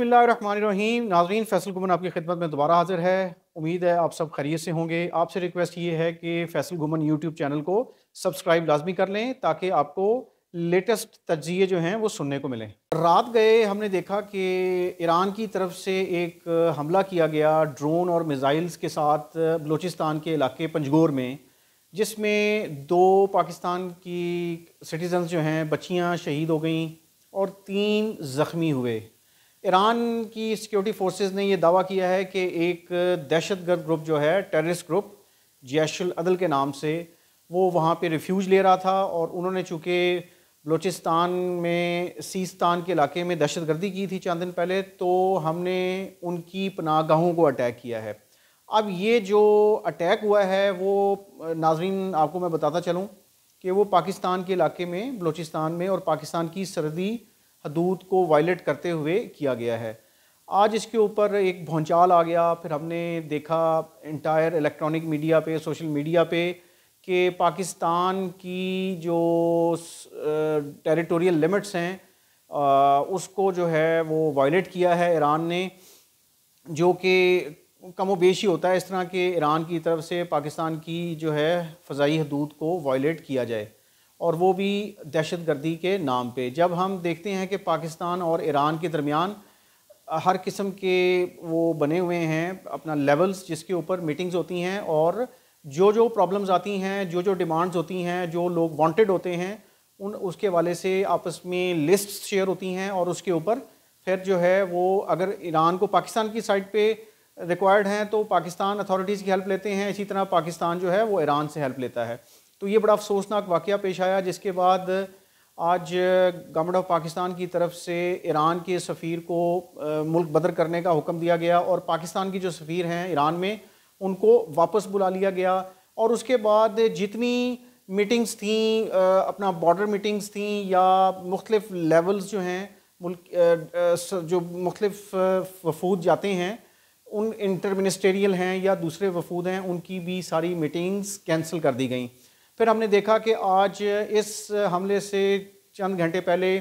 बिल्लाम नाजरीन फैसल गुमन आपकी खिदमत में दोबारा हाजिर है उम्मीद है आप सब खरीय से होंगे आपसे रिक्वेस्ट ये है कि फैसल गुमन यूट्यूब चैनल को सब्सक्राइब लाजमी कर लें ताकि आपको लेटेस्ट तजिए जो हैं वो सुनने को मिलें रात गए हमने देखा कि ईरान की तरफ से एक हमला किया गया ड्रोन और मिज़ाइल्स के साथ बलूचिस्तान के इलाके पंजगोर में जिसमें दो पाकिस्तान की सिटीज़न्स जो हैं बच्चियाँ शहीद हो गई और तीन ज़ख्मी हुए ईरान की सिक्योरिटी फोर्सेस ने यह दावा किया है कि एक दहशतगर्द ग्रुप जो है टेररिस्ट ग्रुप जैशुल अदल के नाम से वो वहाँ पे रिफ्यूज ले रहा था और उन्होंने चूँकि बलूचिस्तान में सीस्तान के इलाके में दहशत गर्दी की थी चंद दिन पहले तो हमने उनकी पनागाहों को अटैक किया है अब ये जो अटैक हुआ है वो नाजरीन आपको मैं बताता चलूँ कि वो पाकिस्तान के इलाके में बलूचिस्तान में और पाकिस्तान की सरदी हदूद को वायलेट करते हुए किया गया है आज इसके ऊपर एक भौंचाल आ गया फिर हमने देखा इंटायर इलेक्ट्रॉनिक मीडिया पे सोशल मीडिया पे कि पाकिस्तान की जो टेरिटोरियल लिमिट्स हैं उसको जो है वो वायलेट किया है ईरान ने जो कि कम बेशी होता है इस तरह के ईरान की तरफ से पाकिस्तान की जो है फ़जाई हदूद को वायलेट किया जाए और वो भी दहशत गर्दी के नाम पे जब हम देखते हैं कि पाकिस्तान और ईरान के दरमियान हर किस्म के वो बने हुए हैं अपना लेवल्स जिसके ऊपर मीटिंग्स होती हैं और जो जो प्रॉब्लम्स आती हैं जो जो डिमांड्स होती हैं जो लोग वांटेड होते हैं उन उसके वाले से आपस में लिस्ट शेयर होती हैं और उसके ऊपर फिर जो है वो अगर ईरान को पाकिस्तान की साइड पे रिक्वायर्ड हैं तो पाकिस्तान अथॉरिटीज़ की हेल्प लेते हैं इसी तरह पाकिस्तान जो है वो ईरान से हेल्प लेता है तो ये बड़ा अफसोसनाक वाक़ पेश आया जिसके बाद आज गवर्नमेंट ऑफ पाकिस्तान की तरफ से ईरान के सफ़ीर को मुल्क बदर करने का हुक्म दिया गया और पाकिस्तान की जो सफ़ीर हैं ईरान में उनको वापस बुला लिया गया और उसके बाद जितनी मीटिंग्स थी अपना बॉर्डर मीटिंग्स थी या मुख्तलिफ लेवल्स जो हैं मुल्क जो मुख्तफ वफूद जाते हैं उन इंटर मिनिस्टेरियल हैं या दूसरे वफूद हैं उनकी भी सारी मीटिंग्स कैंसिल कर दी गई फिर हमने देखा कि आज इस हमले से चंद घंटे पहले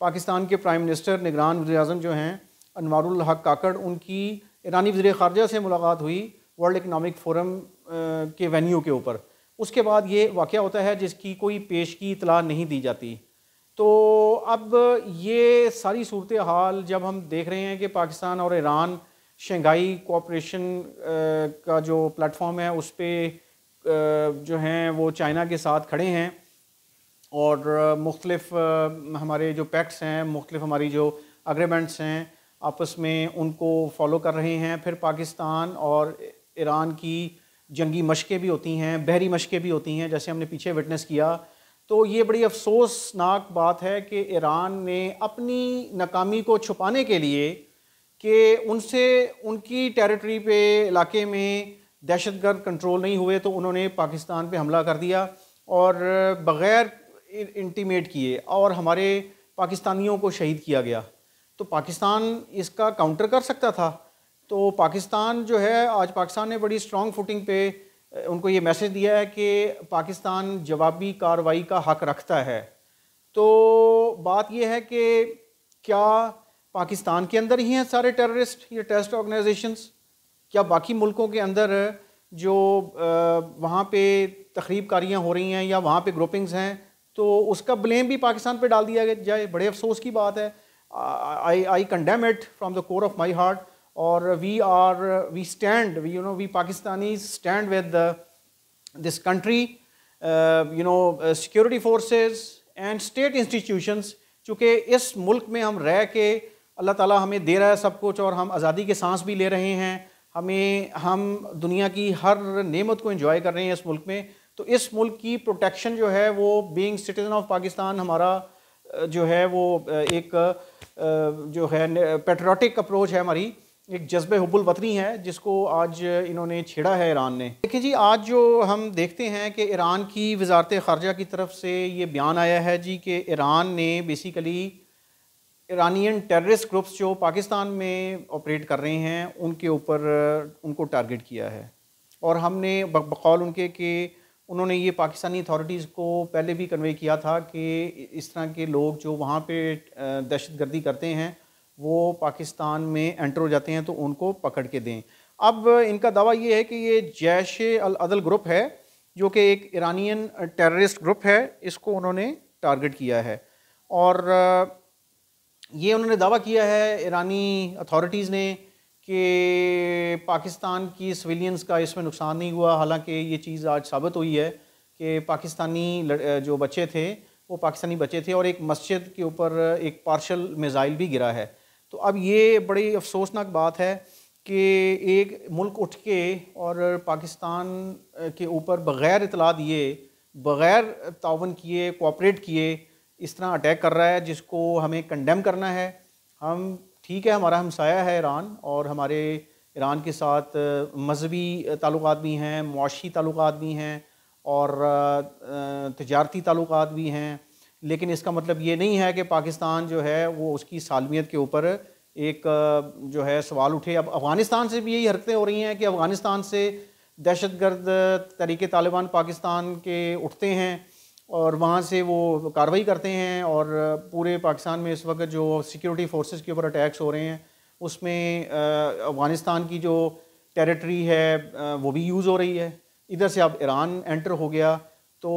पाकिस्तान के प्राइम मिनिस्टर निगरान वजी अजम जो हैं अनवारुल हक काकड़ उनकी ईरानी वजी खारजा से मुलाकात हुई वर्ल्ड इकनॉमिक फोरम के वेन्यू के ऊपर उसके बाद ये वाक़ होता है जिसकी कोई पेश की इतला नहीं दी जाती तो अब ये सारी सूरत हाल जब हम देख रहे हैं कि पाकिस्तान और ईरान शंघाई कोऑपरेशन का जो प्लेटफॉर्म है उस पर जो हैं वो चाइना के साथ खड़े हैं और मुख्तलफ़ हमारे जो पैक्ट्स हैं मुख्तलिफ हमारी जो अग्रीमेंट्स हैं आपस में उनको फॉलो कर रहे हैं फिर पाकिस्तान और ईरान की जंगी मशक़ें भी होती हैं बहरी मशक़ें भी होती हैं जैसे हमने पीछे विटनेस किया तो ये बड़ी अफसोसनाक बात है कि ईरान ने अपनी नाकामी को छुपाने के लिए कि उनसे उनकी टेरिटरी पे इलाके में दहशतगर्द कंट्रोल नहीं हुए तो उन्होंने पाकिस्तान पे हमला कर दिया और बग़ैर इंटीमेट किए और हमारे पाकिस्तानियों को शहीद किया गया तो पाकिस्तान इसका काउंटर कर सकता था तो पाकिस्तान जो है आज पाकिस्तान ने बड़ी स्ट्रॉन्ग फुटिंग पे उनको ये मैसेज दिया है कि पाकिस्तान जवाबी कार्रवाई का हक रखता है तो बात यह है कि क्या पाकिस्तान के अंदर ही हैं सारे टेररिस्ट या टेस्ट ऑर्गेनाइजेशंस क्या बाकी मुल्कों के अंदर जो वहाँ पे तकरीब कारियाँ हो रही हैं या वहाँ पे ग्रुपिंग्स हैं तो उसका ब्लेम भी पाकिस्तान पे डाल दिया जाए बड़े अफसोस की बात है I I condemn it from the core of my heart और we are we stand we you know we Pakistani stand with this country you know security forces and state institutions चूँकि इस मुल्क में हम रह के अल्लाह ताला हमें दे रहा है सब कुछ और हम आज़ादी के सांस भी ले रहे हैं हमें हम दुनिया की हर नेमत को इंजॉय कर रहे हैं इस मुल्क में तो इस मुल्क की प्रोटेक्शन जो है वो बीइंग सिटीज़न ऑफ पाकिस्तान हमारा जो है वो एक जो है पेट्रोटिक अप्रोच है हमारी एक जज्ब हब्बुल वतनी है जिसको आज इन्होंने छेड़ा है ईरान ने देखिए जी आज जो हम देखते हैं कि ईरान की वजारत ख़ारजा की तरफ से ये बयान आया है जी कि ईरान ने बेसिकली ईरानियन टेररिस्ट ग्रुप्स जो पाकिस्तान में ऑपरेट कर रहे हैं उनके ऊपर उनको टारगेट किया है और हमने बकौल उनके कि उन्होंने ये पाकिस्तानी अथॉरिटीज़ को पहले भी कन्वे किया था कि इस तरह के लोग जो वहाँ पे दहशत गर्दी करते हैं वो पाकिस्तान में एंटर हो जाते हैं तो उनको पकड़ के दें अब इनका दावा ये है कि ये जैश अल अदल ग्रुप है जो कि एक ईरानियन टेररिस्ट ग्रुप है इसको उन्होंने टारगेट किया है और ये उन्होंने दावा किया है ईरानी अथॉरिटीज़ ने कि पाकिस्तान की सिविलियंस का इसमें नुकसान नहीं हुआ हालांकि ये चीज़ आज साबित हुई है कि पाकिस्तानी जो बच्चे थे वो पाकिस्तानी बच्चे थे और एक मस्जिद के ऊपर एक पार्शल मिज़ाइल भी गिरा है तो अब ये बड़ी अफसोसनाक बात है कि एक मुल्क उठ के और पाकिस्तान के ऊपर बग़ैर इतला दिए बग़ैर तावन किए कोऑपरेट किए इस तरह अटैक कर रहा है जिसको हमें कंडेम करना है हम ठीक है हमारा हमसाया है ईरान और हमारे ईरान के साथ मजहबी ताल्लुक भी हैं मुशी ताल्लुक भी हैं और तजारती ताल्लुक भी हैं लेकिन इसका मतलब ये नहीं है कि पाकिस्तान जो है वो उसकी सालमियत के ऊपर एक जो है सवाल उठे अब अफ़गानिस्तान से भी यही हरकतें हो रही हैं कि अफ़गानिस्तान से दहशत गर्द तरीके तालिबान पाकिस्तान के उठते हैं और वहाँ से वो कार्रवाई करते हैं और पूरे पाकिस्तान में इस वक्त जो सिक्योरिटी फोर्सेस के ऊपर अटैक्स हो रहे हैं उसमें अफ़गानिस्तान की जो टेरिटरी है वो भी यूज़ हो रही है इधर से अब ईरान एंटर हो गया तो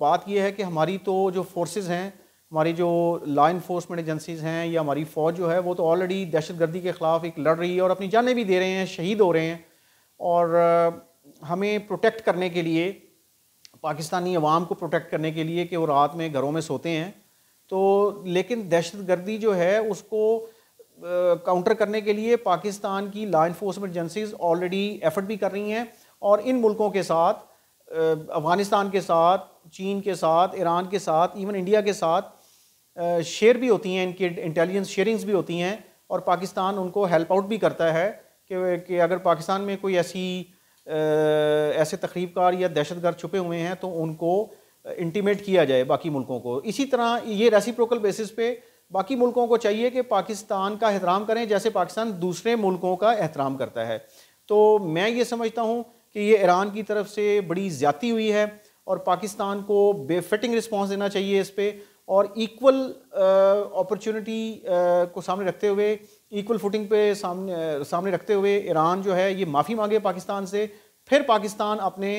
बात यह है कि हमारी तो जो फोर्सेस हैं हमारी जो लॉ इन्फोर्समेंट एजेंसीज़ हैं या हमारी फ़ौज जो है वो तो ऑलरेडी दहशतगर्दी के ख़िलाफ़ एक लड़ रही है और अपनी जानें भी दे रहे हैं शहीद हो रहे हैं और हमें प्रोटेक्ट करने के लिए पाकिस्तानी अवाम को प्रोटेक्ट करने के लिए कि वो रात में घरों में सोते हैं तो लेकिन दहशत गर्दी जो है उसको काउंटर करने के लिए पाकिस्तान की law enforcement agencies already effort भी कर रही हैं और इन मुल्कों के साथ अफ़गानिस्तान के साथ चीन के साथ ईरान के साथ इवन इंडिया के साथ शेयर भी होती हैं इनके इंटेलिजेंस शेयरिंग्स भी होती हैं और पाकिस्तान उनको हेल्प आउट भी करता है कि, कि अगर पाकिस्तान में कोई ऐसी ऐसे तकरीबकार या दहशतगर्द छुपे हुए हैं तो उनको इंटीमेट किया जाए बाकी मुल्कों को इसी तरह ये रेसिप्रोकल बेसिस पे बाकी मुल्कों को चाहिए कि पाकिस्तान का एहतराम करें जैसे पाकिस्तान दूसरे मुल्कों का एहतराम करता है तो मैं ये समझता हूँ कि ये ईरान की तरफ से बड़ी ज़्यादी हुई है और पाकिस्तान को बेफिटिंग रिस्पॉन्स देना चाहिए इस पर और इक्वल अपॉर्चुनिटी को सामने रखते हुए इक्वल फुटिंग पे सामने सामने रखते हुए ईरान जो है ये माफ़ी मांगे पाकिस्तान से फिर पाकिस्तान अपने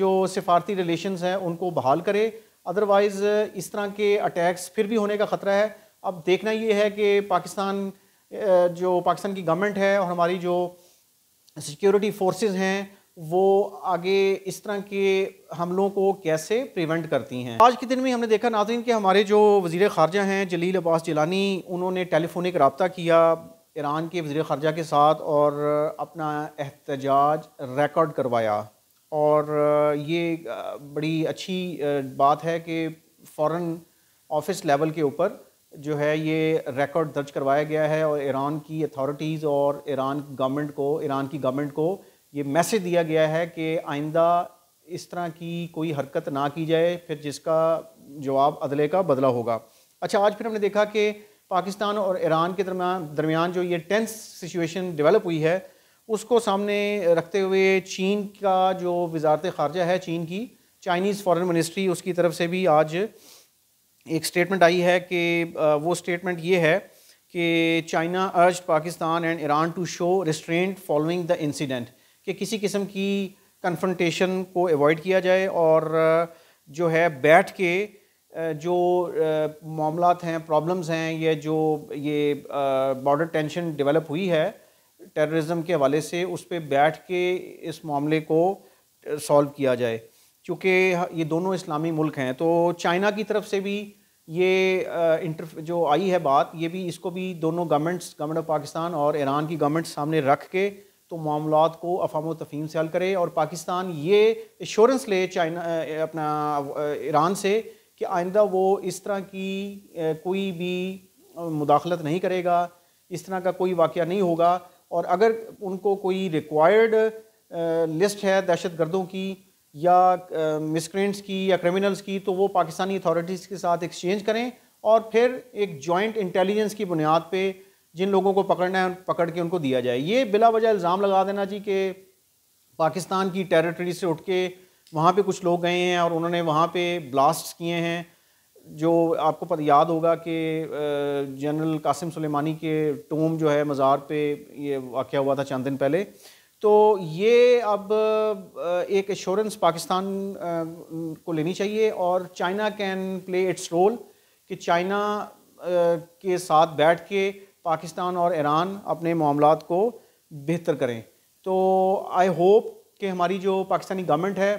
जो सिफारती रिलेशन हैं उनको बहाल करे अदरवाइज़ इस तरह के अटैक्स फिर भी होने का ख़तरा है अब देखना ये है कि पाकिस्तान जो पाकिस्तान की गवर्नमेंट है और हमारी जो सिक्योरिटी फोर्सेस हैं वो आगे इस तरह के हमलों को कैसे प्रिवेंट करती हैं आज के दिन में हमने देखा नाजरीन कि हमारे जो वज़ी ख़ारजा हैं जलील अब्बास जिलानी उन्होंने टेलीफोनिक रबता किया ईरान के वज़ी ख़ारजा के साथ और अपना एहतजाज रिकॉर्ड करवाया और ये बड़ी अच्छी बात है कि फ़ौर ऑफिस लेवल के ऊपर जो है ये रिकॉर्ड दर्ज करवाया गया है और ईरान की अथॉरिटीज़ और ईरान गवर्नमेंट को ईरान की गवर्नमेंट को ये मैसेज दिया गया है कि आइंदा इस तरह की कोई हरकत ना की जाए फिर जिसका जवाब अदले का बदला होगा अच्छा आज फिर हमने देखा कि पाकिस्तान और ईरान के दरमियान दरमियान जो ये टेंस सिचुएशन डेवलप हुई है उसको सामने रखते हुए चीन का जो वजारत ख़ारजा है चीन की चाइनीज़ फॉरेन मिनिस्ट्री उसकी तरफ से भी आज एक स्टेटमेंट आई है कि वो स्टेटमेंट ये है कि China urge Pakistan and Iran to show restraint following the incident कि किसी किस्म की कन्फ्रंटेशन को अवॉइड किया जाए और जो है बैठ के जो मामला हैं प्रॉब्लम्स हैं ये जो ये बॉर्डर टेंशन डेवलप हुई है टेररिज्म के हवाले से उस पर बैठ के इस मामले को सॉल्व किया जाए क्योंकि ये दोनों इस्लामी मुल्क हैं तो चाइना की तरफ से भी ये इंटर जो आई है बात ये भी इसको भी दोनों गवर्नमेंट्स गवर्नमेंट ऑफ पाकिस्तान और ईरान की गवर्नमेंट सामने रख के तो मामला को अफाम तफीम से हल करे और पाकिस्तान ये एश्योरेंस ले चाइना अपना ईरान से कि आइंदा वो इस तरह की कोई भी मुदाखलत नहीं करेगा इस तरह का कोई वाक़ नहीं होगा और अगर उनको कोई रिक्वायर्ड लिस्ट है दहशत गर्दों की या मिसक्रेंट्स की या क्रिमिनल्स की तो वो पाकिस्तानी अथॉरिटीज़ के साथ एक्सचेंज करें और फिर एक जॉइंट इंटेलिजेंस की बुनियाद पर जिन लोगों को पकड़ना है पकड़ के उनको दिया जाए ये बिला वजह इल्ज़ाम लगा देना जी कि पाकिस्तान की टेरिटरी से उठ के वहाँ पर कुछ लोग गए हैं और उन्होंने वहाँ पर ब्लास्ट किए हैं जो आपको पता याद होगा कि जनरल कासिम सुलेमानी के टोम जो है मज़ार पे ये वाक़ हुआ था चंद दिन पहले तो ये अब एक एश्योरेंस पाकिस्तान को लेनी चाहिए और China can play its role कि चाइना के साथ बैठ के पाकिस्तान और ईरान अपने मामला को बेहतर करें तो आई होप कि हमारी जो पाकिस्तानी गवर्नमेंट है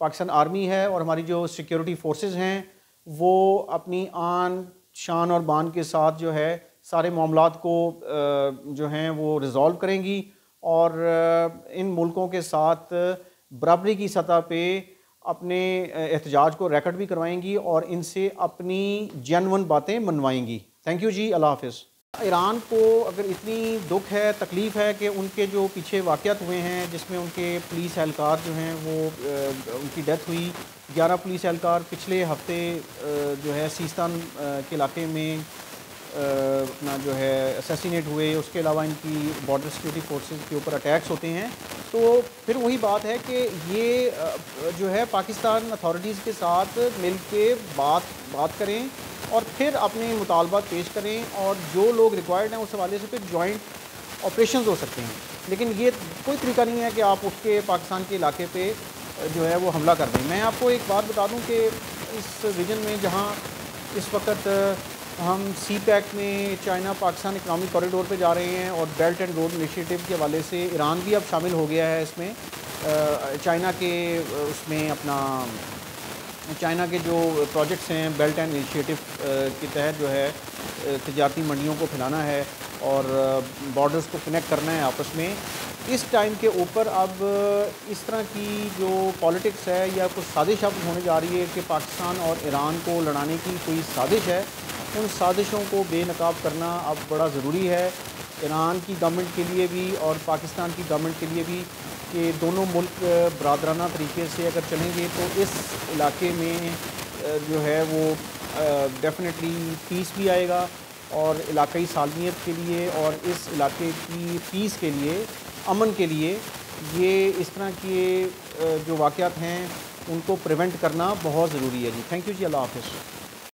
पाकिस्तान आर्मी है और हमारी जो सिक्योरिटी फोर्सेस हैं वो अपनी आन शान और बान के साथ जो है सारे मामला को जो हैं वो रिज़ोल्व करेंगी और इन मुल्कों के साथ बराबरी की सतह पे अपने एहतजाज को रिकॉर्ड भी करवाएंगी और इनसे अपनी जेनवन बातें मनवाएंगी थैंक यू जी अल्लाह हाफिज़ ईरान को अगर इतनी दुख है तकलीफ़ है कि उनके जो पीछे वाक़ हुए हैं जिसमें उनके पुलिस एहलकार जो हैं वो उनकी डेथ हुई ग्यारह पुलिस एहलकार पिछले हफ्ते जो है सीस्तान के इलाके में अपना जो है असेसिनेट हुए उसके अलावा इनकी बॉर्डर सिक्योरिटी फोर्सेस के ऊपर अटैक्स होते हैं तो फिर वही बात है कि ये जो है पाकिस्तान अथॉरिटीज़ के साथ मिल के बात बात करें और फिर अपने मुतालबात पेश करें और जो लोग रिक्वायर्ड हैं उस हवाले से फिर जॉइंट ऑपरेशन हो सकते हैं लेकिन ये कोई तरीका नहीं है कि आप उसके पाकिस्तान के इलाके पर जो है वो हमला कर दें मैं आपको एक बात बता दूँ कि इस रीजन में जहाँ इस वक्त हम सी पैक में चाइना पाकिस्तान इकनॉमिक कॉरिडोर पे जा रहे हैं और बेल्ट एंड रोड इनिशिएटिव के हवाले से ईरान भी अब शामिल हो गया है इसमें चाइना के उसमें अपना चाइना के जो प्रोजेक्ट्स हैं बेल्ट एंड इनिशिएटिव के तहत जो है तजारती मंडियों को फैलाना है और बॉर्डर्स को कनेक्ट करना है आपस में इस टाइम के ऊपर अब इस तरह की जो पॉलिटिक्स है या कुछ साजिश अब होने जा रही है कि पाकिस्तान और ईरान को लड़ाने की कोई साजिश है उन साजिशों को बेनकाब करना अब बड़ा ज़रूरी है ईरान की गवर्नमेंट के लिए भी और पाकिस्तान की गवर्नमेंट के लिए भी कि दोनों मुल्क बरदराना तरीके से अगर चलेंगे तो इस इलाके में जो है वो डेफिनेटली पीस भी आएगा और इलाकई सालमियत के लिए और इस इलाके की पीस के लिए अमन के लिए ये इस तरह के जो वाक़ हैं उनको प्रिवेंट करना बहुत ज़रूरी है जी थैंक यू जी अल्लाह हाफ़